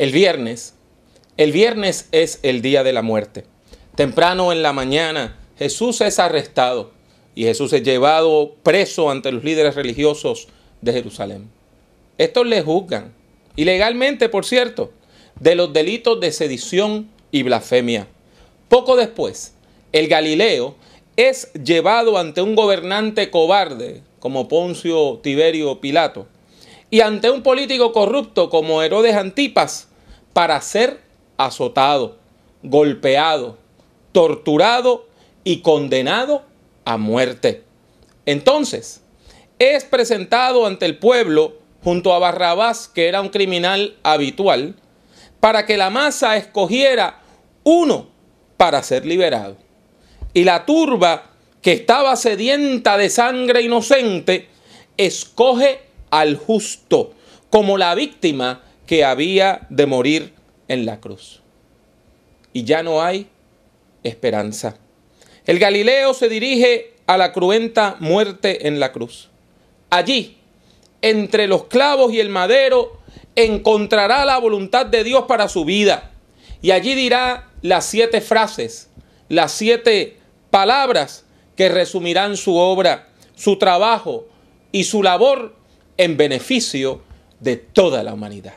El viernes, el viernes es el día de la muerte. Temprano en la mañana, Jesús es arrestado y Jesús es llevado preso ante los líderes religiosos de Jerusalén. Estos le juzgan, ilegalmente por cierto, de los delitos de sedición y blasfemia. Poco después, el Galileo es llevado ante un gobernante cobarde como Poncio Tiberio Pilato y ante un político corrupto como Herodes Antipas para ser azotado, golpeado, torturado y condenado a muerte. Entonces, es presentado ante el pueblo junto a Barrabás, que era un criminal habitual, para que la masa escogiera uno para ser liberado. Y la turba, que estaba sedienta de sangre inocente, escoge al justo como la víctima que había de morir en la cruz. Y ya no hay esperanza. El Galileo se dirige a la cruenta muerte en la cruz. Allí, entre los clavos y el madero, encontrará la voluntad de Dios para su vida. Y allí dirá las siete frases, las siete palabras que resumirán su obra, su trabajo y su labor en beneficio de toda la humanidad.